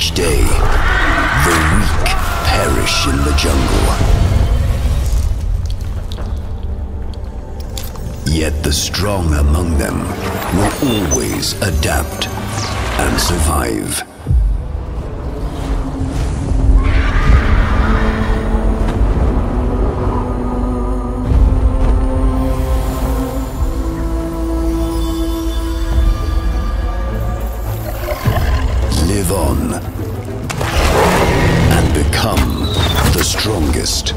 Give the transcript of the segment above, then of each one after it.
Each day, the weak perish in the jungle. Yet the strong among them will always adapt and survive. live on become the strongest.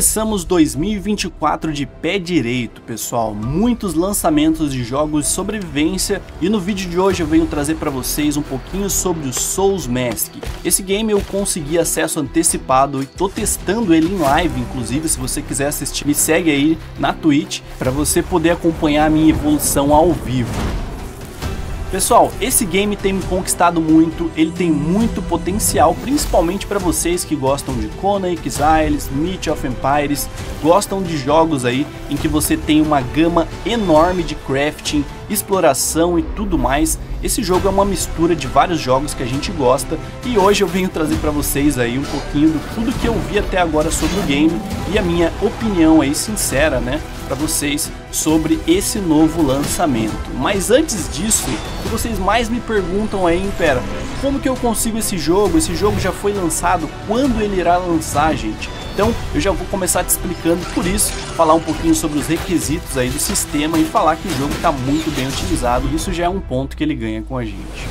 Começamos 2024 de pé direito, pessoal. Muitos lançamentos de jogos de sobrevivência e no vídeo de hoje eu venho trazer para vocês um pouquinho sobre o Souls Mask. Esse game eu consegui acesso antecipado e tô testando ele em live, inclusive, se você quiser assistir, me segue aí na Twitch para você poder acompanhar a minha evolução ao vivo. Pessoal, esse game tem me conquistado muito, ele tem muito potencial, principalmente para vocês que gostam de Conan Exiles, Meet of Empires, gostam de jogos aí em que você tem uma gama enorme de crafting, exploração e tudo mais. Esse jogo é uma mistura de vários jogos que a gente gosta e hoje eu venho trazer para vocês aí um pouquinho do tudo que eu vi até agora sobre o game e a minha opinião aí sincera, né, para vocês sobre esse novo lançamento. Mas antes disso, o que vocês mais me perguntam é, pera, como que eu consigo esse jogo? Esse jogo já foi lançado, quando ele irá lançar, gente? Então eu já vou começar te explicando por isso, falar um pouquinho sobre os requisitos aí do sistema e falar que o jogo está muito bem utilizado. isso já é um ponto que ele ganha com a gente.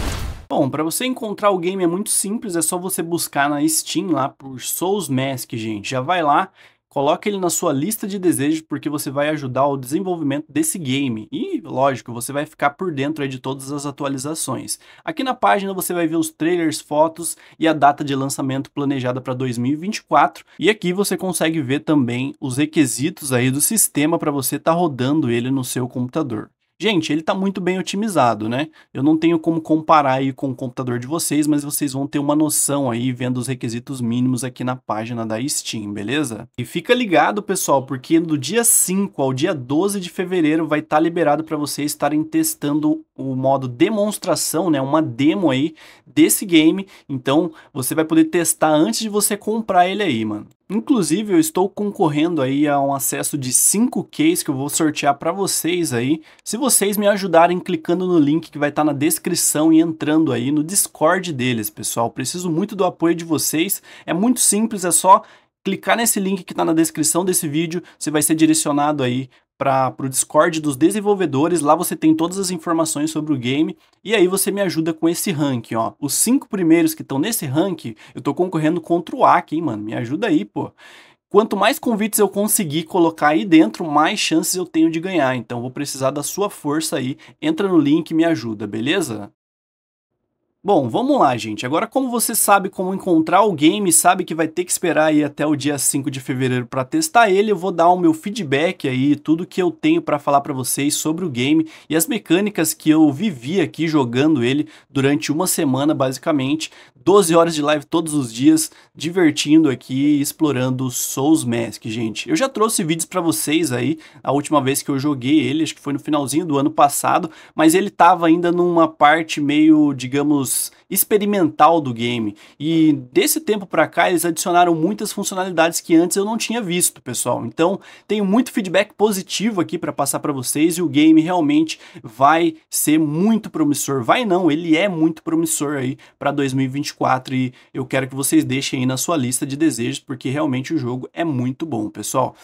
Bom, para você encontrar o game é muito simples, é só você buscar na Steam lá por Souls Mask, gente. Já vai lá Coloque ele na sua lista de desejos porque você vai ajudar o desenvolvimento desse game. E, lógico, você vai ficar por dentro de todas as atualizações. Aqui na página você vai ver os trailers, fotos e a data de lançamento planejada para 2024. E aqui você consegue ver também os requisitos aí do sistema para você estar tá rodando ele no seu computador. Gente, ele está muito bem otimizado, né? Eu não tenho como comparar aí com o computador de vocês, mas vocês vão ter uma noção aí vendo os requisitos mínimos aqui na página da Steam, beleza? E fica ligado, pessoal, porque do dia 5 ao dia 12 de fevereiro vai estar tá liberado para vocês estarem testando o modo demonstração, né, uma demo aí desse game. Então, você vai poder testar antes de você comprar ele aí, mano. Inclusive, eu estou concorrendo aí a um acesso de 5Ks que eu vou sortear para vocês aí, se vocês me ajudarem clicando no link que vai estar tá na descrição e entrando aí no Discord deles, pessoal. Preciso muito do apoio de vocês. É muito simples, é só clicar nesse link que está na descrição desse vídeo, você vai ser direcionado aí para o Discord dos desenvolvedores. Lá você tem todas as informações sobre o game. E aí você me ajuda com esse ranking, ó. Os cinco primeiros que estão nesse ranking, eu tô concorrendo contra o AK, hein, mano? Me ajuda aí, pô. Quanto mais convites eu conseguir colocar aí dentro, mais chances eu tenho de ganhar. Então vou precisar da sua força aí. Entra no link e me ajuda, beleza? Bom, vamos lá, gente. Agora, como você sabe como encontrar o game, sabe que vai ter que esperar aí até o dia 5 de fevereiro para testar ele, eu vou dar o meu feedback aí, tudo que eu tenho para falar para vocês sobre o game e as mecânicas que eu vivi aqui jogando ele durante uma semana, basicamente. 12 horas de live todos os dias, divertindo aqui, explorando Souls Mask, gente. Eu já trouxe vídeos para vocês aí, a última vez que eu joguei ele, acho que foi no finalzinho do ano passado, mas ele tava ainda numa parte meio, digamos, menos experimental do game. E desse tempo para cá eles adicionaram muitas funcionalidades que antes eu não tinha visto, pessoal. Então, tenho muito feedback positivo aqui para passar para vocês e o game realmente vai ser muito promissor. Vai não, ele é muito promissor aí para 2024 e eu quero que vocês deixem aí na sua lista de desejos, porque realmente o jogo é muito bom, pessoal.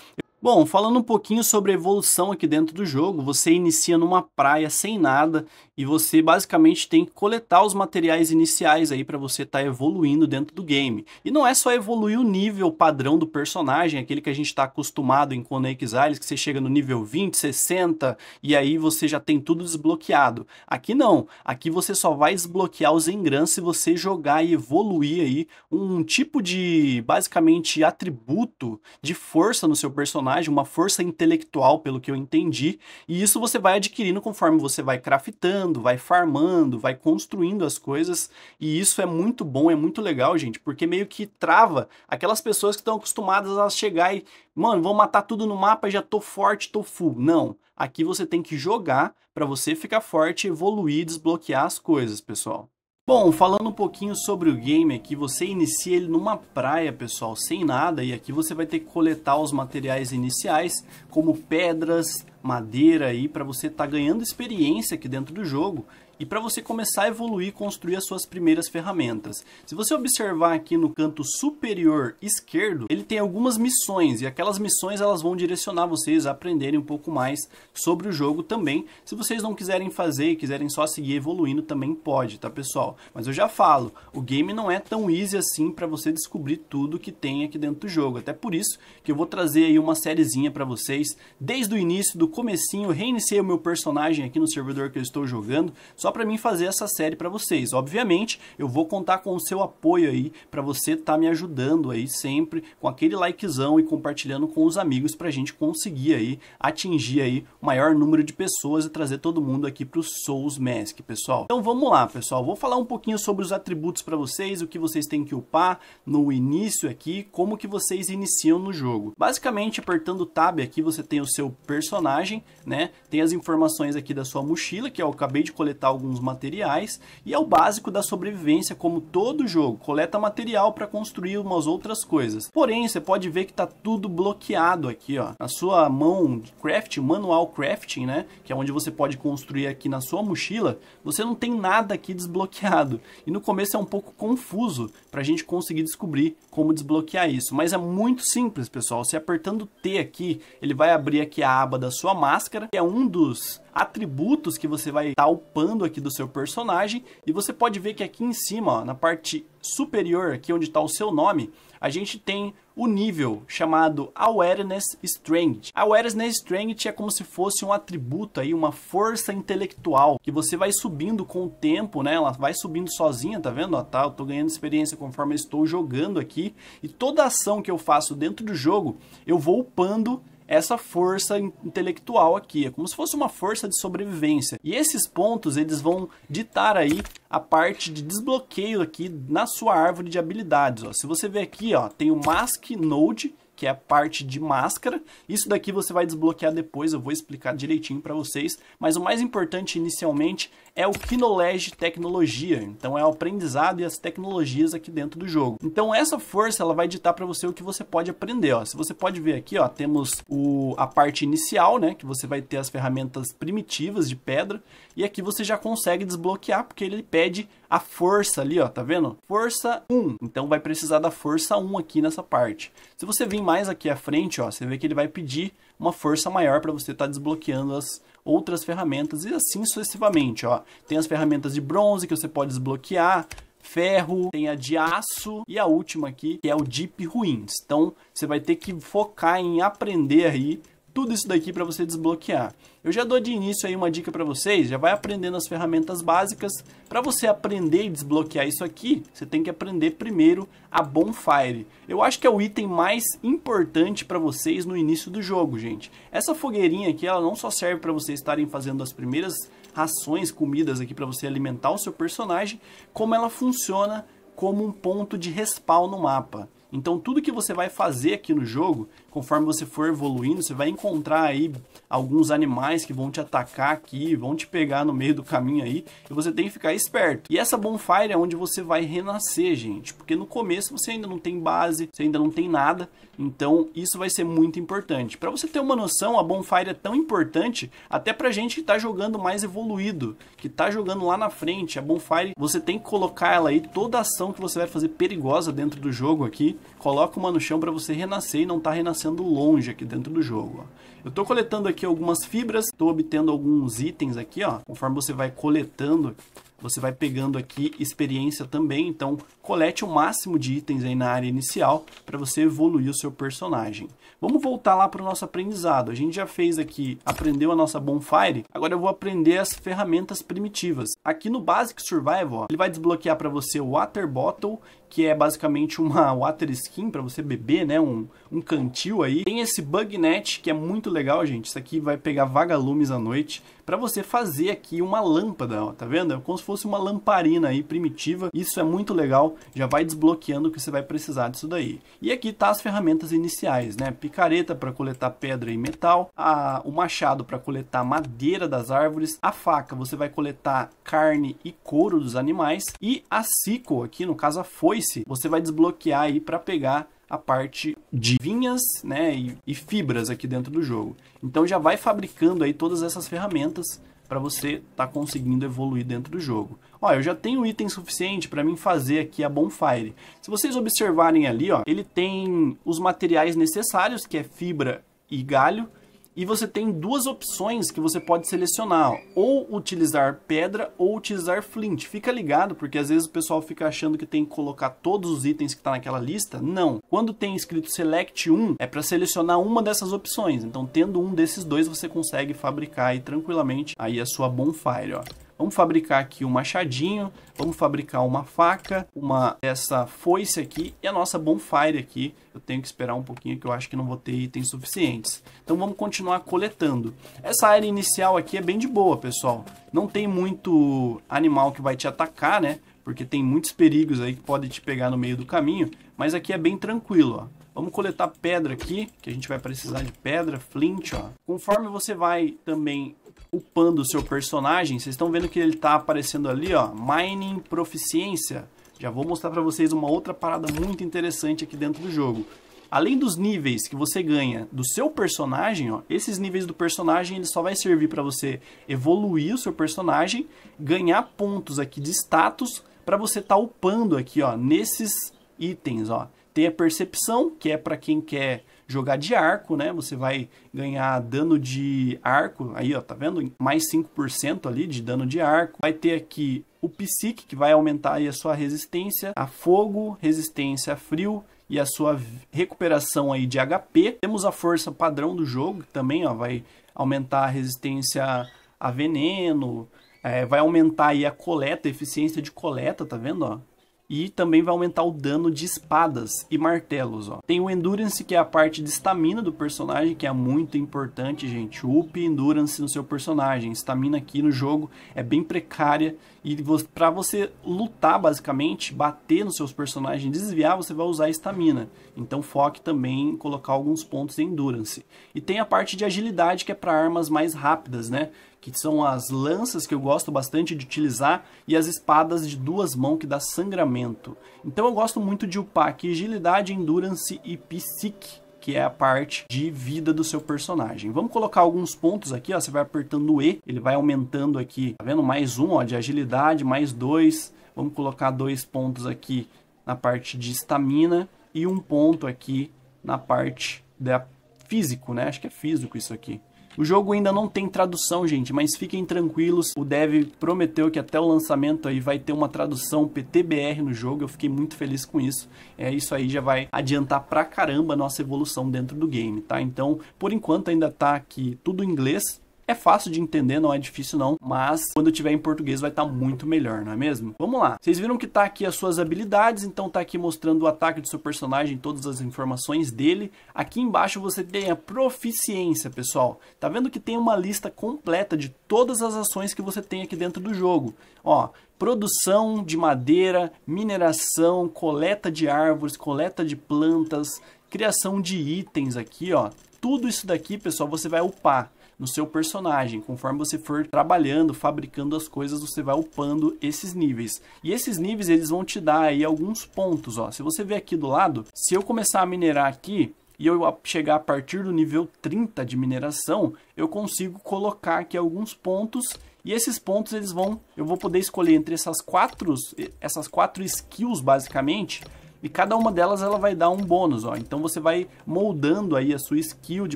Bom, falando um pouquinho sobre a evolução aqui dentro do jogo, você inicia numa praia sem nada e você basicamente tem que coletar os materiais iniciais aí para você estar tá evoluindo dentro do game. E não é só evoluir o nível padrão do personagem, aquele que a gente está acostumado em Conan Exiles, que você chega no nível 20, 60 e aí você já tem tudo desbloqueado. Aqui não, aqui você só vai desbloquear os engrãs se você jogar e evoluir aí um tipo de basicamente atributo de força no seu personagem, uma força intelectual, pelo que eu entendi, e isso você vai adquirindo conforme você vai craftando minerando, vai farmando, vai construindo as coisas, e isso é muito bom, é muito legal, gente, porque meio que trava aquelas pessoas que estão acostumadas a chegar e, mano, vou matar tudo no mapa, já tô forte, tô full. Não, aqui você tem que jogar para você ficar forte, evoluir, desbloquear as coisas, pessoal. Bom, falando um pouquinho sobre o game aqui, você inicia ele numa praia, pessoal, sem nada, e aqui você vai ter que coletar os materiais iniciais, como pedras, madeira aí, para você estar tá ganhando experiência aqui dentro do jogo e para você começar a evoluir e construir as suas primeiras ferramentas. Se você observar aqui no canto superior esquerdo, ele tem algumas missões e aquelas missões elas vão direcionar vocês a aprenderem um pouco mais sobre o jogo também. Se vocês não quiserem fazer e quiserem só seguir evoluindo também pode, tá pessoal? Mas eu já falo, o game não é tão easy assim para você descobrir tudo que tem aqui dentro do jogo. Até por isso que eu vou trazer aí uma sériezinha para vocês desde o início, do comecinho, reiniciei o meu personagem aqui no servidor que eu estou jogando, só para mim fazer essa série para vocês. Obviamente, eu vou contar com o seu apoio aí para você estar tá me ajudando aí sempre com aquele likezão e compartilhando com os amigos para a gente conseguir aí atingir aí o maior número de pessoas e trazer todo mundo aqui para o Souls Mask, pessoal. Então vamos lá, pessoal. Vou falar um pouquinho sobre os atributos para vocês, o que vocês têm que upar no início aqui, como que vocês iniciam no jogo. Basicamente, apertando o tab aqui, você tem o seu personagem, né? Tem as informações aqui da sua mochila, que eu acabei de coletar alguns materiais e é o básico da sobrevivência, como todo jogo, coleta material para construir umas outras coisas. Porém, você pode ver que está tudo bloqueado aqui, ó. A sua mão de crafting, manual crafting, né, que é onde você pode construir aqui na sua mochila, você não tem nada aqui desbloqueado. E no começo é um pouco confuso para a gente conseguir descobrir como desbloquear isso, mas é muito simples, pessoal. Se apertando T aqui, ele vai abrir aqui a aba da sua máscara, que é um dos atributos que você vai estar tá upando aqui do seu personagem. E você pode ver que aqui em cima, ó, na parte superior, aqui onde está o seu nome, a gente tem o nível chamado Awareness Strength. Awareness Strength é como se fosse um atributo aí, uma força intelectual que você vai subindo com o tempo, né? Ela vai subindo sozinha, tá vendo? Ó, tá, eu tô ganhando experiência conforme eu estou jogando aqui e toda ação que eu faço dentro do jogo, eu vou upando essa força intelectual aqui, é como se fosse uma força de sobrevivência. E esses pontos eles vão ditar aí a parte de desbloqueio aqui na sua árvore de habilidades. Ó. Se você ver aqui, ó, tem o Mask Node, que é a parte de máscara. Isso daqui você vai desbloquear depois, eu vou explicar direitinho para vocês. Mas o mais importante inicialmente é o Kinolege Tecnologia. Então é o aprendizado e as tecnologias aqui dentro do jogo. Então essa força ela vai ditar para você o que você pode aprender. Ó. Se você pode ver aqui, ó, temos o, a parte inicial, né, que você vai ter as ferramentas primitivas de pedra. E aqui você já consegue desbloquear, porque ele pede a força ali, ó, tá vendo? Força 1. Então vai precisar da força 1 aqui nessa parte. Se você vir mais aqui à frente, ó, você vê que ele vai pedir uma força maior para você estar tá desbloqueando as outras ferramentas e assim sucessivamente, ó. Tem as ferramentas de bronze que você pode desbloquear, ferro, tem a de aço e a última aqui, que é o Deep Ruins. Então, você vai ter que focar em aprender aí tudo isso daqui para você desbloquear. Eu já dou de início aí uma dica para vocês, já vai aprendendo as ferramentas básicas. Para você aprender e desbloquear isso aqui, você tem que aprender primeiro a Bonfire. Eu acho que é o item mais importante para vocês no início do jogo, gente. Essa fogueirinha aqui, ela não só serve para vocês estarem fazendo as primeiras rações, comidas aqui para você alimentar o seu personagem, como ela funciona como um ponto de respawn no mapa. Então tudo que você vai fazer aqui no jogo, conforme você for evoluindo, você vai encontrar aí alguns animais que vão te atacar aqui, vão te pegar no meio do caminho aí, e você tem que ficar esperto. E essa bonfire é onde você vai renascer, gente, porque no começo você ainda não tem base, você ainda não tem nada, então isso vai ser muito importante. Para você ter uma noção, a bonfire é tão importante até pra gente que tá jogando mais evoluído, que tá jogando lá na frente. A bonfire, você tem que colocar ela aí, toda ação que você vai fazer perigosa dentro do jogo aqui, coloca uma no chão para você renascer e não tá renascendo sendo longe aqui dentro do jogo. Ó. Eu estou coletando aqui algumas fibras, estou obtendo alguns itens aqui, ó. conforme você vai coletando, você vai pegando aqui experiência também, então colete o máximo de itens aí na área inicial para você evoluir o seu personagem. Vamos voltar lá para o nosso aprendizado. A gente já fez aqui, aprendeu a nossa Bonfire, agora eu vou aprender as ferramentas primitivas. Aqui no Basic Survival, ó, ele vai desbloquear para você o Water Bottle, que é basicamente uma water skin para você beber, né? Um, um cantil aí. Tem esse bug net, que é muito legal, gente. Isso aqui vai pegar vagalumes à noite para você fazer aqui uma lâmpada, ó, tá vendo? É como se fosse uma lamparina aí primitiva. Isso é muito legal já vai desbloqueando o que você vai precisar disso daí. E aqui tá as ferramentas iniciais, né? Picareta para coletar pedra e metal, a, o machado para coletar madeira das árvores, a faca você vai coletar carne e couro dos animais e a sickle aqui, no caso a foice, você vai desbloquear aí para pegar a parte de vinhas né, e, e fibras aqui dentro do jogo. Então já vai fabricando aí todas essas ferramentas para você estar tá conseguindo evoluir dentro do jogo. Ó, eu já tenho item suficiente para mim fazer aqui a Bonfire. Se vocês observarem ali, ó, ele tem os materiais necessários, que é fibra e galho, e você tem duas opções que você pode selecionar, ou utilizar pedra ou utilizar flint. Fica ligado, porque às vezes o pessoal fica achando que tem que colocar todos os itens que está naquela lista. Não. Quando tem escrito select 1, é para selecionar uma dessas opções. Então, tendo um desses dois, você consegue fabricar aí tranquilamente aí a sua bonfire, ó. Vamos fabricar aqui um machadinho, vamos fabricar uma faca, uma essa foice aqui e a nossa bonfire aqui. Eu tenho que esperar um pouquinho que eu acho que não vou ter itens suficientes. Então vamos continuar coletando. Essa área inicial aqui é bem de boa, pessoal. Não tem muito animal que vai te atacar, né? Porque tem muitos perigos aí que podem te pegar no meio do caminho. Mas aqui é bem tranquilo, ó. Vamos coletar pedra aqui, que a gente vai precisar de pedra, flint, ó. Conforme você vai também upando o seu personagem, vocês estão vendo que ele está aparecendo ali, ó, Mining Proficiência. Já vou mostrar para vocês uma outra parada muito interessante aqui dentro do jogo. Além dos níveis que você ganha do seu personagem, ó, esses níveis do personagem ele só vai servir para você evoluir o seu personagem, ganhar pontos aqui de status para você estar tá upando aqui, ó, nesses itens, ó. Tem a percepção, que é para quem quer jogar de arco, né? Você vai ganhar dano de arco, aí ó, tá vendo? Mais 5% ali de dano de arco. Vai ter aqui o psique, que vai aumentar aí a sua resistência a fogo, resistência a frio, e a sua recuperação aí de HP. Temos a força padrão do jogo, que também ó, vai aumentar a resistência a veneno, é, vai aumentar aí a coleta, a eficiência de coleta, tá vendo? Ó? E também vai aumentar o dano de espadas e martelos, ó. Tem o Endurance, que é a parte de estamina do personagem, que é muito importante, gente. Up Endurance no seu personagem. Estamina aqui no jogo é bem precária. E para você lutar, basicamente, bater nos seus personagens, desviar, você vai usar estamina. Então foque também em colocar alguns pontos em Endurance. E tem a parte de agilidade, que é para armas mais rápidas, né? que são as lanças que eu gosto bastante de utilizar, e as espadas de duas mãos que dá sangramento. Então eu gosto muito de upar aqui agilidade, endurance e psique que é a parte de vida do seu personagem. Vamos colocar alguns pontos aqui, ó, você vai apertando E, ele vai aumentando aqui, tá vendo? Mais um, ó, de agilidade, mais dois, vamos colocar dois pontos aqui na parte de estamina e um ponto aqui na parte da físico, né? Acho que é físico isso aqui. O jogo ainda não tem tradução, gente, mas fiquem tranquilos. O dev prometeu que até o lançamento aí vai ter uma tradução PTBR no jogo. Eu fiquei muito feliz com isso. É, isso aí já vai adiantar pra caramba a nossa evolução dentro do game, tá? Então, por enquanto ainda tá aqui tudo em inglês, é fácil de entender, não é difícil não, mas quando tiver em português vai estar tá muito melhor, não é mesmo? Vamos lá. Vocês viram que está aqui as suas habilidades, então está aqui mostrando o ataque do seu personagem, todas as informações dele. Aqui embaixo você tem a proficiência, pessoal. Tá vendo que tem uma lista completa de todas as ações que você tem aqui dentro do jogo. Ó, produção de madeira, mineração, coleta de árvores, coleta de plantas, criação de itens aqui, ó. Tudo isso daqui, pessoal, você vai upar no seu personagem. Conforme você for trabalhando, fabricando as coisas, você vai upando esses níveis. E esses níveis eles vão te dar aí alguns pontos, ó. Se você ver aqui do lado, se eu começar a minerar aqui, e eu chegar a partir do nível 30 de mineração, eu consigo colocar aqui alguns pontos e esses pontos eles vão, eu vou poder escolher entre essas quatro, essas quatro skills basicamente, e cada uma delas ela vai dar um bônus, ó. Então você vai moldando aí a sua skill de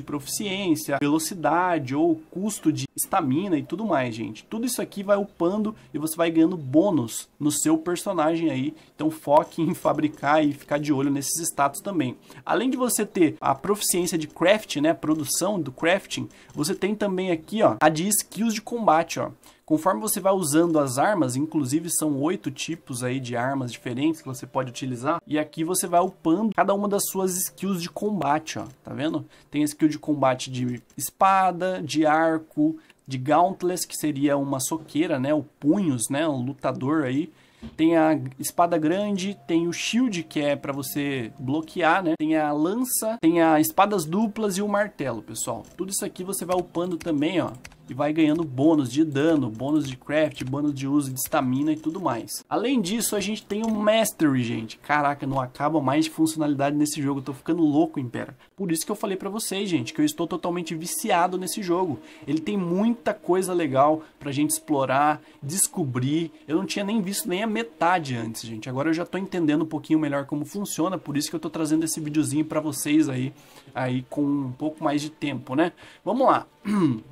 proficiência, velocidade ou custo de estamina e tudo mais, gente. Tudo isso aqui vai upando e você vai ganhando bônus no seu personagem aí. Então foque em fabricar e ficar de olho nesses status também. Além de você ter a proficiência de crafting, né, produção do crafting, você tem também aqui, ó, a de skills de combate, ó. Conforme você vai usando as armas, inclusive são oito tipos aí de armas diferentes que você pode utilizar, e aqui você vai upando cada uma das suas skills de combate, ó, tá vendo? Tem a skill de combate de espada, de arco, de gauntlets, que seria uma soqueira, né, o punhos, né, um lutador aí, tem a espada grande, tem o shield, que é para você bloquear, né? Tem a lança, tem as espadas duplas e o martelo, pessoal. Tudo isso aqui você vai upando também, ó e vai ganhando bônus de dano, bônus de craft, bônus de uso de estamina e tudo mais. Além disso, a gente tem o Mastery, gente. Caraca, não acaba mais de funcionalidade nesse jogo, eu tô ficando louco, Impera. Por isso que eu falei pra vocês, gente, que eu estou totalmente viciado nesse jogo. Ele tem muita coisa legal pra gente explorar, descobrir. Eu não tinha nem visto nem a metade antes, gente. Agora eu já tô entendendo um pouquinho melhor como funciona, por isso que eu tô trazendo esse videozinho pra vocês aí, aí com um pouco mais de tempo, né? Vamos lá.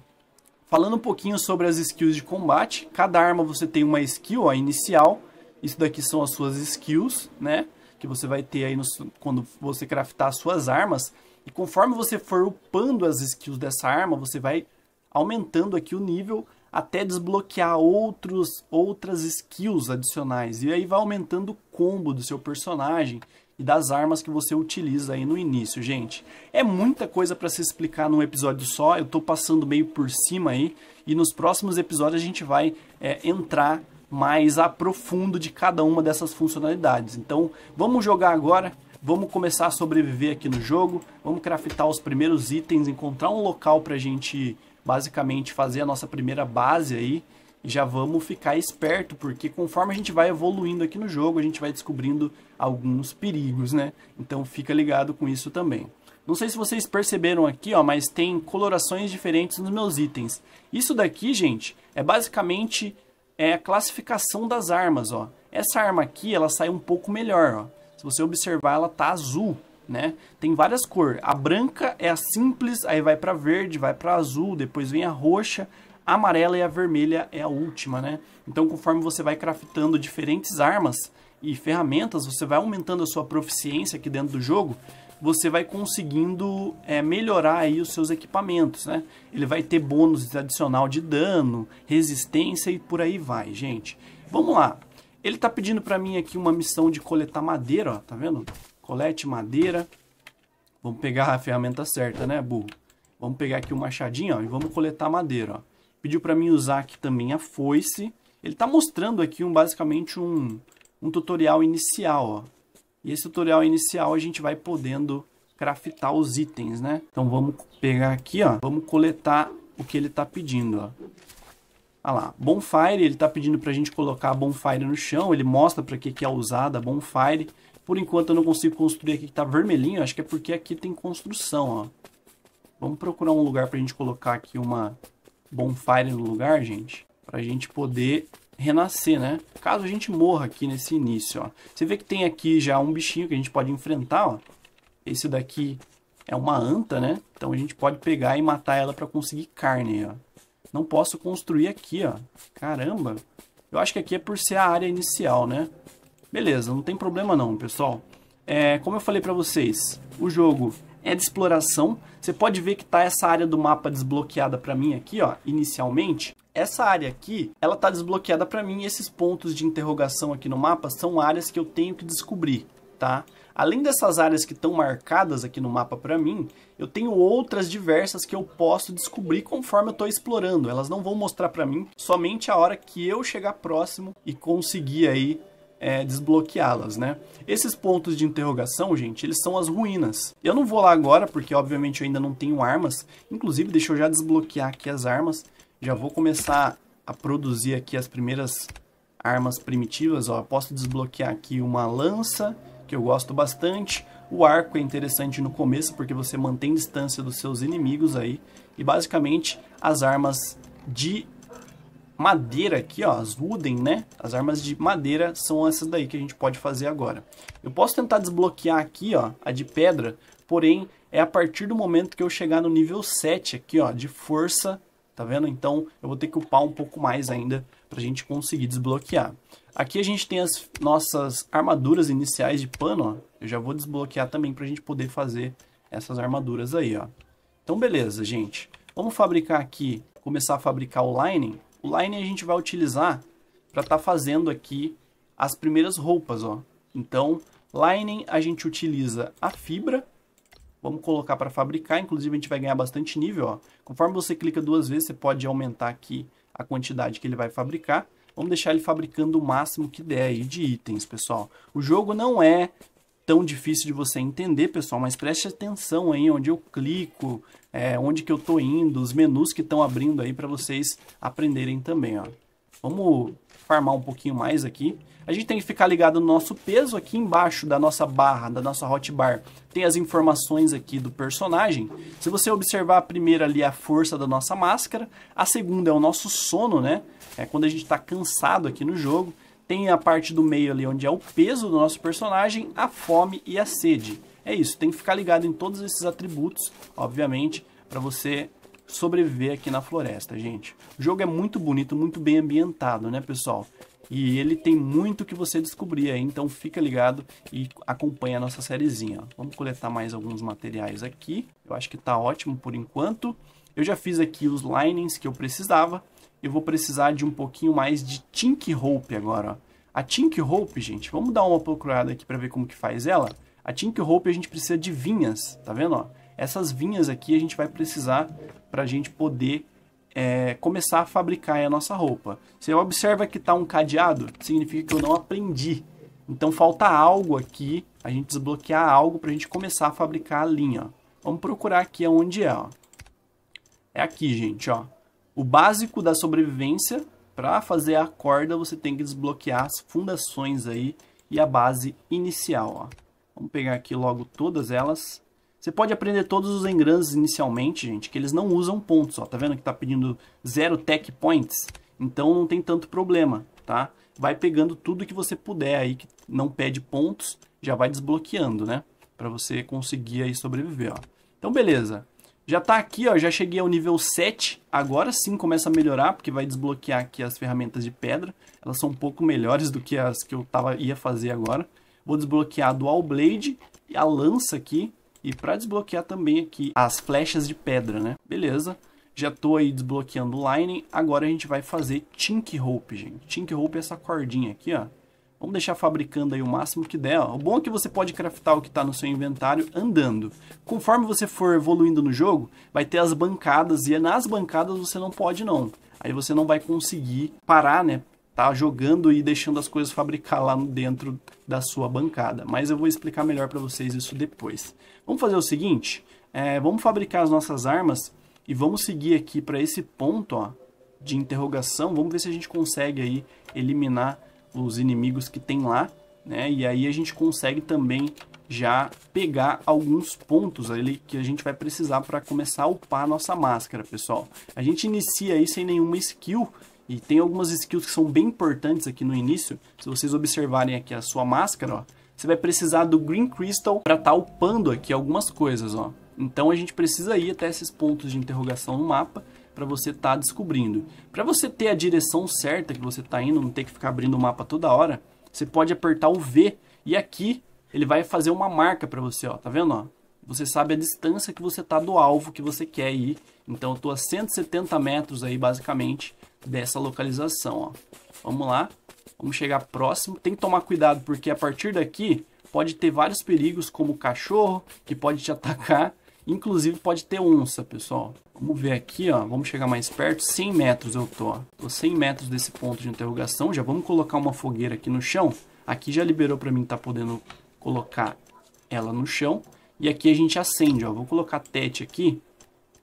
Falando um pouquinho sobre as skills de combate, cada arma você tem uma skill, inicial, isso daqui são as suas skills, né? Que você vai ter aí no, quando você craftar as suas armas. E conforme você for upando as skills dessa arma, você vai aumentando aqui o nível até desbloquear outros, outras skills adicionais. E aí vai aumentando o combo do seu personagem e das armas que você utiliza aí no início, gente. É muita coisa para se explicar num episódio só, eu estou passando meio por cima aí, e nos próximos episódios a gente vai é, entrar mais a profundo de cada uma dessas funcionalidades. Então, vamos jogar agora, vamos começar a sobreviver aqui no jogo, vamos craftar os primeiros itens, encontrar um local para a gente basicamente fazer a nossa primeira base aí, e já vamos ficar esperto, porque conforme a gente vai evoluindo aqui no jogo, a gente vai descobrindo alguns perigos, né? Então fica ligado com isso também. Não sei se vocês perceberam aqui, ó, mas tem colorações diferentes nos meus itens. Isso daqui, gente, é basicamente é a classificação das armas, ó. Essa arma aqui, ela sai um pouco melhor, ó. Se você observar, ela tá azul, né? Tem várias cores. A branca é a simples, aí vai para verde, vai para azul, depois vem a roxa, a amarela e a vermelha é a última, né? Então, conforme você vai craftando diferentes armas e ferramentas, você vai aumentando a sua proficiência aqui dentro do jogo, você vai conseguindo é, melhorar aí os seus equipamentos, né? Ele vai ter bônus adicional de dano, resistência e por aí vai, gente. Vamos lá. Ele tá pedindo para mim aqui uma missão de coletar madeira, ó, tá vendo? Colete madeira. Vamos pegar a ferramenta certa, né, burro? Vamos pegar aqui o machadinho, ó, e vamos coletar madeira, ó. Pediu para mim usar aqui também a foice. Ele está mostrando aqui um, basicamente um, um tutorial inicial. Ó. E esse tutorial inicial a gente vai podendo craftar os itens, né? Então vamos pegar aqui, ó. Vamos coletar o que ele tá pedindo, ó. Olha lá, Bonfire, ele tá pedindo para a gente colocar a Bonfire no chão, ele mostra para que, que é usada a Bonfire. Por enquanto eu não consigo construir aqui que tá vermelhinho, acho que é porque aqui tem construção, ó. Vamos procurar um lugar para a gente colocar aqui uma, bonfire no lugar, gente, pra gente poder renascer, né? Caso a gente morra aqui nesse início, ó. Você vê que tem aqui já um bichinho que a gente pode enfrentar, ó. Esse daqui é uma anta, né? Então a gente pode pegar e matar ela para conseguir carne, ó. Não posso construir aqui, ó. Caramba! Eu acho que aqui é por ser a área inicial, né? Beleza, não tem problema não, pessoal. É, como eu falei para vocês, o jogo é de exploração. Você pode ver que tá essa área do mapa desbloqueada para mim aqui, ó, inicialmente. Essa área aqui, ela tá desbloqueada para mim. Esses pontos de interrogação aqui no mapa são áreas que eu tenho que descobrir, tá? Além dessas áreas que estão marcadas aqui no mapa para mim, eu tenho outras diversas que eu posso descobrir conforme eu estou explorando. Elas não vão mostrar para mim somente a hora que eu chegar próximo e conseguir aí é, desbloqueá-las, né? Esses pontos de interrogação, gente, eles são as ruínas. Eu não vou lá agora, porque obviamente eu ainda não tenho armas. Inclusive, deixa eu já desbloquear aqui as armas. Já vou começar a produzir aqui as primeiras armas primitivas, ó. posso desbloquear aqui uma lança, que eu gosto bastante. O arco é interessante no começo, porque você mantém distância dos seus inimigos aí. E basicamente, as armas de madeira aqui, ó, as wooden, né? As armas de madeira são essas daí que a gente pode fazer agora. Eu posso tentar desbloquear aqui, ó, a de pedra, porém é a partir do momento que eu chegar no nível 7 aqui, ó, de força, tá vendo? Então eu vou ter que upar um pouco mais ainda pra gente conseguir desbloquear. Aqui a gente tem as nossas armaduras iniciais de pano, ó. Eu já vou desbloquear também pra gente poder fazer essas armaduras aí, ó. Então beleza, gente. Vamos fabricar aqui, começar a fabricar o lining. O line a gente vai utilizar para estar tá fazendo aqui as primeiras roupas, ó. Então, lining a gente utiliza a fibra. Vamos colocar para fabricar, inclusive a gente vai ganhar bastante nível, ó. Conforme você clica duas vezes, você pode aumentar aqui a quantidade que ele vai fabricar. Vamos deixar ele fabricando o máximo que der aí de itens, pessoal. O jogo não é tão difícil de você entender, pessoal, mas preste atenção aí onde eu clico, é, onde que eu tô indo, os menus que estão abrindo aí para vocês aprenderem também, ó. Vamos farmar um pouquinho mais aqui. A gente tem que ficar ligado no nosso peso aqui embaixo da nossa barra, da nossa hotbar. Tem as informações aqui do personagem. Se você observar a primeira ali é a força da nossa máscara, a segunda é o nosso sono, né? É quando a gente está cansado aqui no jogo. Tem a parte do meio ali onde é o peso do nosso personagem, a fome e a sede. É isso, tem que ficar ligado em todos esses atributos, obviamente, para você sobreviver aqui na floresta, gente. O jogo é muito bonito, muito bem ambientado, né, pessoal? E ele tem muito que você descobrir aí, então fica ligado e acompanha a nossa sériezinha. Vamos coletar mais alguns materiais aqui. Eu acho que tá ótimo por enquanto. Eu já fiz aqui os linings que eu precisava. Eu vou precisar de um pouquinho mais de Tink Rope agora, ó. A Tink Rope, gente, vamos dar uma procurada aqui para ver como que faz ela. A Tink Hope a gente precisa de vinhas, tá vendo? Ó? Essas vinhas aqui a gente vai precisar para a gente poder é, começar a fabricar a nossa roupa. Você observa que está um cadeado, significa que eu não aprendi. Então falta algo aqui, a gente desbloquear algo para a gente começar a fabricar a linha. Ó. Vamos procurar aqui onde é. Ó. É aqui, gente. Ó. O básico da sobrevivência, para fazer a corda, você tem que desbloquear as fundações aí e a base inicial. Ó. Vamos pegar aqui logo todas elas. Você pode aprender todos os engrandes inicialmente, gente, que eles não usam pontos, ó. Tá vendo que tá pedindo zero tech points? Então não tem tanto problema, tá? Vai pegando tudo que você puder aí que não pede pontos, já vai desbloqueando, né? Pra você conseguir aí sobreviver, ó. Então beleza. Já tá aqui, ó, já cheguei ao nível 7. Agora sim começa a melhorar, porque vai desbloquear aqui as ferramentas de pedra. Elas são um pouco melhores do que as que eu tava, ia fazer agora. Vou desbloquear a Dual Blade e a lança aqui. E para desbloquear também aqui as flechas de pedra, né? Beleza. Já tô aí desbloqueando o Lining. Agora a gente vai fazer Tink Rope, gente. Tink Rope é essa cordinha aqui, ó. Vamos deixar fabricando aí o máximo que der. Ó. O bom é que você pode craftar o que está no seu inventário andando. Conforme você for evoluindo no jogo, vai ter as bancadas e nas bancadas você não pode não. Aí você não vai conseguir parar, né? tá jogando e deixando as coisas fabricar lá dentro da sua bancada. Mas eu vou explicar melhor para vocês isso depois. Vamos fazer o seguinte, é, vamos fabricar as nossas armas e vamos seguir aqui para esse ponto ó, de interrogação. Vamos ver se a gente consegue aí eliminar os inimigos que tem lá. Né? E aí a gente consegue também já pegar alguns pontos ali que a gente vai precisar para começar a upar a nossa máscara, pessoal. A gente inicia aí sem nenhuma skill, e tem algumas skills que são bem importantes aqui no início. Se vocês observarem aqui a sua máscara, ó, você vai precisar do Green Crystal para estar tá upando aqui algumas coisas, ó. Então a gente precisa ir até esses pontos de interrogação no mapa para você estar tá descobrindo. Para você ter a direção certa que você está indo, não ter que ficar abrindo o mapa toda hora, você pode apertar o V e aqui ele vai fazer uma marca para você, ó, tá vendo, ó? Você sabe a distância que você está do alvo que você quer ir. Então eu estou a 170 metros aí basicamente dessa localização, ó. Vamos lá, vamos chegar próximo. Tem que tomar cuidado, porque a partir daqui pode ter vários perigos, como o cachorro, que pode te atacar. Inclusive pode ter onça, pessoal. Vamos ver aqui, ó. Vamos chegar mais perto. 100 metros eu tô, ó. Tô 100 metros desse ponto de interrogação. Já vamos colocar uma fogueira aqui no chão. Aqui já liberou pra mim tá podendo colocar ela no chão. E aqui a gente acende, ó. Vou colocar tete aqui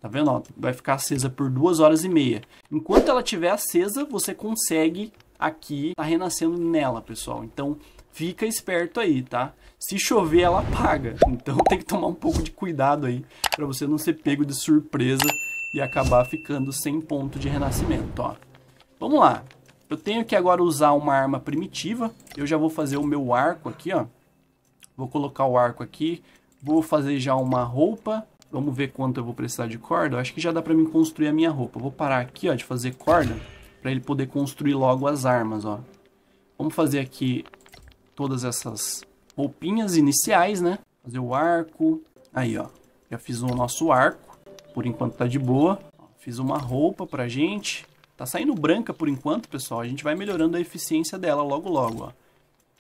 Tá vendo? Ó, vai ficar acesa por duas horas e meia. Enquanto ela estiver acesa, você consegue aqui tá renascendo nela, pessoal. Então fica esperto aí, tá? Se chover, ela apaga. Então tem que tomar um pouco de cuidado aí para você não ser pego de surpresa e acabar ficando sem ponto de renascimento, ó. Vamos lá. Eu tenho que agora usar uma arma primitiva. Eu já vou fazer o meu arco aqui, ó. Vou colocar o arco aqui. Vou fazer já uma roupa. Vamos ver quanto eu vou precisar de corda. Eu acho que já dá pra mim construir a minha roupa. Eu vou parar aqui, ó, de fazer corda. Pra ele poder construir logo as armas, ó. Vamos fazer aqui todas essas roupinhas iniciais, né? Fazer o arco. Aí, ó. Já fiz o nosso arco. Por enquanto tá de boa. Fiz uma roupa pra gente. Tá saindo branca por enquanto, pessoal. A gente vai melhorando a eficiência dela logo logo, ó.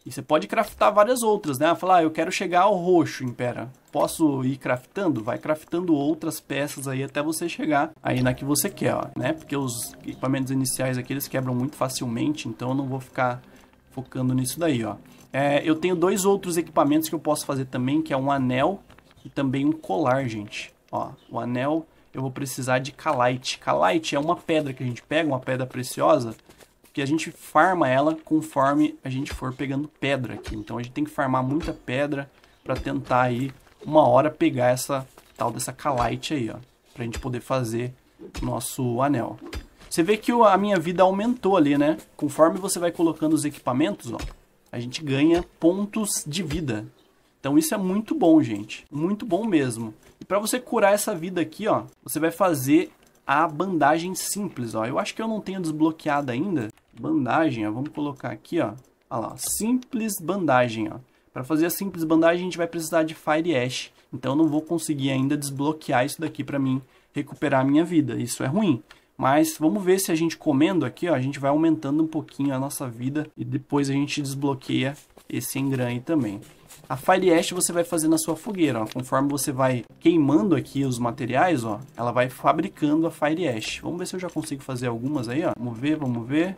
E você pode craftar várias outras, né? Falar, ah, eu quero chegar ao roxo, Impera. Posso ir craftando? Vai craftando outras peças aí até você chegar aí na que você quer, ó, né? Porque os equipamentos iniciais aqui, eles quebram muito facilmente, então eu não vou ficar focando nisso daí, ó. É, eu tenho dois outros equipamentos que eu posso fazer também, que é um anel e também um colar, gente. Ó, o anel eu vou precisar de calite. Calite é uma pedra que a gente pega, uma pedra preciosa, porque a gente farma ela conforme a gente for pegando pedra aqui. Então a gente tem que farmar muita pedra para tentar aí uma hora pegar essa tal dessa calite aí, ó, pra gente poder fazer nosso anel. Você vê que a minha vida aumentou ali, né? Conforme você vai colocando os equipamentos, ó, a gente ganha pontos de vida. Então isso é muito bom, gente. Muito bom mesmo. E para você curar essa vida aqui, ó, você vai fazer a bandagem simples, ó. Eu acho que eu não tenho desbloqueado ainda, bandagem, ó, vamos colocar aqui, ó, ó lá, simples bandagem, ó. Para fazer a simples bandagem, a gente vai precisar de Fire Ash, então eu não vou conseguir ainda desbloquear isso daqui para mim recuperar a minha vida, isso é ruim. Mas vamos ver se a gente comendo aqui, ó, a gente vai aumentando um pouquinho a nossa vida e depois a gente desbloqueia esse engrenagem também. A Fire Ash você vai fazer na sua fogueira, ó. conforme você vai queimando aqui os materiais, ó, ela vai fabricando a Fire Ash. Vamos ver se eu já consigo fazer algumas aí, ó. Vamos ver, vamos ver.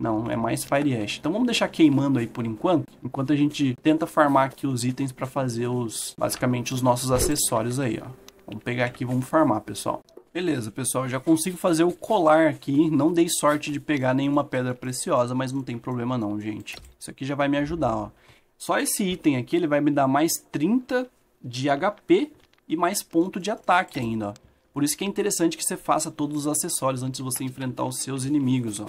Não, é mais Fire Ash. Então vamos deixar queimando aí por enquanto, enquanto a gente tenta farmar aqui os itens para fazer os, basicamente, os nossos acessórios aí, ó. Vamos pegar aqui e vamos farmar, pessoal. Beleza, pessoal, já consigo fazer o colar aqui, não dei sorte de pegar nenhuma pedra preciosa, mas não tem problema não, gente. Isso aqui já vai me ajudar, ó. Só esse item aqui, ele vai me dar mais 30 de HP e mais ponto de ataque ainda, ó. Por isso que é interessante que você faça todos os acessórios antes de você enfrentar os seus inimigos, ó.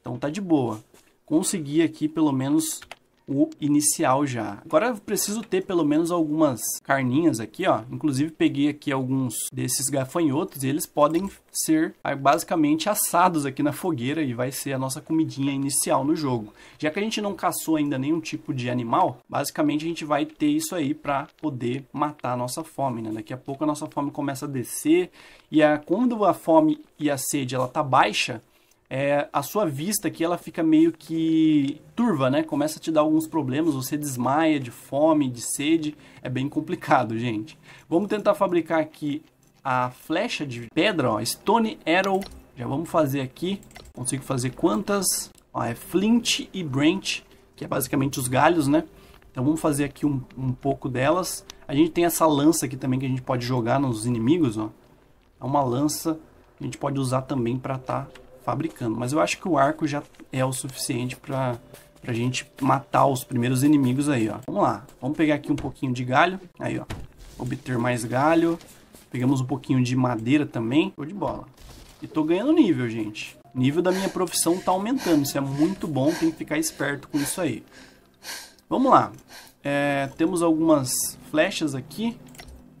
Então tá de boa. Consegui aqui pelo menos o inicial já. Agora eu preciso ter pelo menos algumas carninhas aqui, ó. Inclusive peguei aqui alguns desses gafanhotos e eles podem ser ah, basicamente assados aqui na fogueira e vai ser a nossa comidinha inicial no jogo. Já que a gente não caçou ainda nenhum tipo de animal, basicamente a gente vai ter isso aí para poder matar a nossa fome, né? Daqui a pouco a nossa fome começa a descer e a, quando a fome e a sede ela tá baixa, é, a sua vista aqui ela fica meio que turva, né? Começa a te dar alguns problemas, você desmaia de fome, de sede, é bem complicado, gente. Vamos tentar fabricar aqui a flecha de pedra, ó, Stone Arrow. Já vamos fazer aqui, consigo fazer quantas? Ó, é Flint e Branch, que é basicamente os galhos, né? Então vamos fazer aqui um, um pouco delas. A gente tem essa lança aqui também que a gente pode jogar nos inimigos, ó. É uma lança que a gente pode usar também para estar... Tá fabricando. Mas eu acho que o arco já é o suficiente para pra gente matar os primeiros inimigos aí, ó. Vamos lá, vamos pegar aqui um pouquinho de galho, aí, ó. Obter mais galho, pegamos um pouquinho de madeira também, show de bola. E tô ganhando nível, gente. nível da minha profissão tá aumentando, isso é muito bom, tem que ficar esperto com isso aí. Vamos lá, é, temos algumas flechas aqui.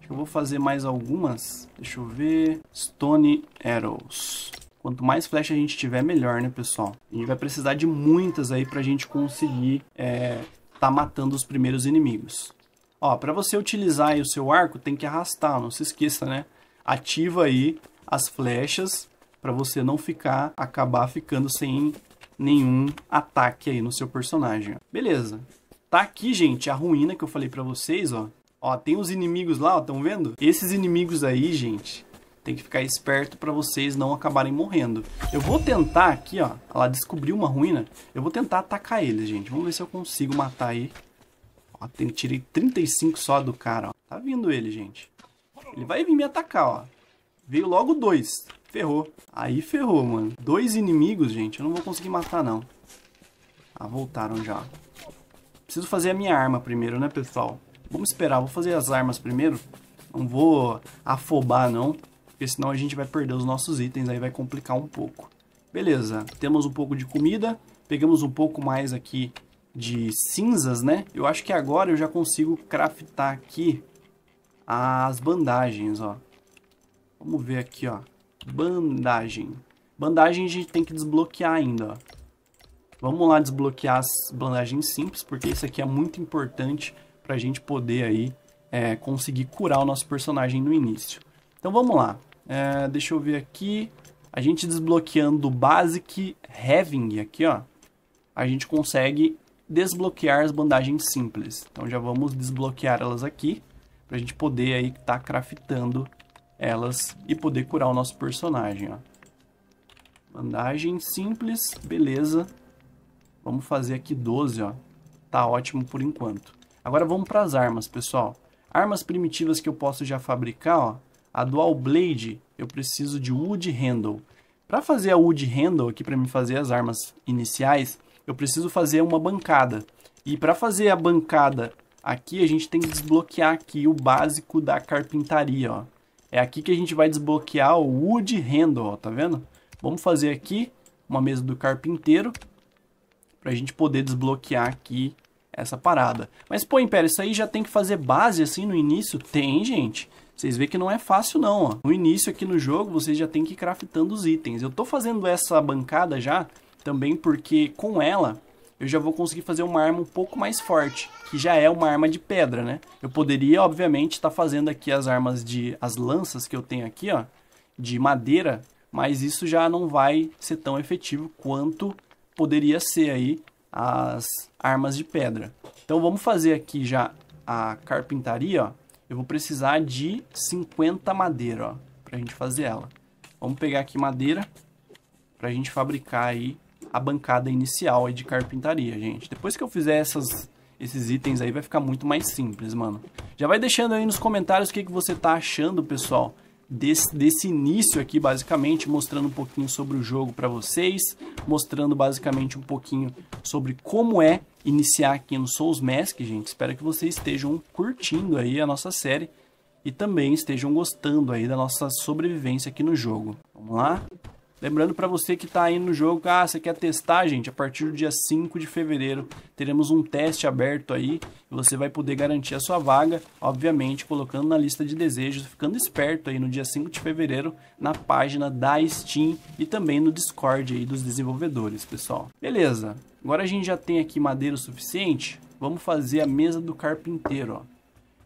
Eu vou fazer mais algumas. Deixa eu ver. Stone Arrows. Quanto mais flecha a gente tiver, melhor, né, pessoal? A gente vai precisar de muitas aí pra gente conseguir é, tá matando os primeiros inimigos. Ó, pra você utilizar o seu arco, tem que arrastar, não se esqueça, né? Ativa aí as flechas pra você não ficar, acabar ficando sem nenhum ataque aí no seu personagem. Beleza. Tá aqui, gente, a ruína que eu falei pra vocês, ó. Ó, tem os inimigos lá, ó, tão vendo? Esses inimigos aí, gente, tem que ficar esperto para vocês não acabarem morrendo. Eu vou tentar aqui, ó. Ela descobriu uma ruína. Eu vou tentar atacar eles, gente. Vamos ver se eu consigo matar aí. Ó, tem, tirei 35 só do cara, ó. Tá vindo ele, gente. Ele vai vir me atacar, ó. Veio logo dois. Ferrou. Aí ferrou, mano. Dois inimigos, gente. Eu não vou conseguir matar, não. Ah, voltaram já. Preciso fazer a minha arma primeiro, né, pessoal? Vamos esperar. Vou fazer as armas primeiro. Não vou afobar, não porque senão a gente vai perder os nossos itens, aí vai complicar um pouco. Beleza, temos um pouco de comida, pegamos um pouco mais aqui de cinzas, né? Eu acho que agora eu já consigo craftar aqui as bandagens, ó. Vamos ver aqui, ó. Bandagem. Bandagem a gente tem que desbloquear ainda, ó. Vamos lá desbloquear as bandagens simples, porque isso aqui é muito importante para a gente poder aí é, conseguir curar o nosso personagem no início. Então vamos lá. É, deixa eu ver aqui. A gente desbloqueando o Basic Having aqui, ó. A gente consegue desbloquear as bandagens simples. Então já vamos desbloquear elas aqui. Pra gente poder aí estar tá craftando elas e poder curar o nosso personagem, ó. Bandagem simples, beleza. Vamos fazer aqui 12, ó. Tá ótimo por enquanto. Agora vamos para as armas, pessoal. Armas primitivas que eu posso já fabricar, ó. A Dual Blade, eu preciso de Wood Handle. Para fazer a Wood Handle, aqui para me fazer as armas iniciais, eu preciso fazer uma bancada. E para fazer a bancada aqui, a gente tem que desbloquear aqui o básico da carpintaria, ó. É aqui que a gente vai desbloquear o Wood Handle, ó, tá vendo? Vamos fazer aqui uma mesa do carpinteiro para a gente poder desbloquear aqui essa parada. Mas, pô, Império, isso aí já tem que fazer base assim no início? Tem, gente. Vocês veem que não é fácil não, ó. No início aqui no jogo, vocês já tem que ir craftando os itens. Eu tô fazendo essa bancada já, também porque com ela eu já vou conseguir fazer uma arma um pouco mais forte, que já é uma arma de pedra, né? Eu poderia, obviamente, estar tá fazendo aqui as armas de... as lanças que eu tenho aqui, ó, de madeira, mas isso já não vai ser tão efetivo quanto poderia ser aí as armas de pedra. Então vamos fazer aqui já a carpintaria, ó. Eu vou precisar de 50 madeira, ó, pra gente fazer ela. Vamos pegar aqui madeira pra gente fabricar aí a bancada inicial aí de carpintaria, gente. Depois que eu fizer essas, esses itens aí, vai ficar muito mais simples, mano. Já vai deixando aí nos comentários o que, que você tá achando, pessoal, desse, desse início aqui, basicamente, mostrando um pouquinho sobre o jogo para vocês, mostrando basicamente um pouquinho sobre como é iniciar aqui no Souls Mask, gente. Espero que vocês estejam curtindo aí a nossa série e também estejam gostando aí da nossa sobrevivência aqui no jogo. Vamos lá? Lembrando para você que está aí no jogo, ah, você quer testar, gente? A partir do dia 5 de fevereiro teremos um teste aberto aí e você vai poder garantir a sua vaga, obviamente colocando na lista de desejos, ficando esperto aí no dia 5 de fevereiro na página da Steam e também no Discord aí dos desenvolvedores, pessoal. Beleza, agora a gente já tem aqui madeira o suficiente, vamos fazer a mesa do carpinteiro, ó.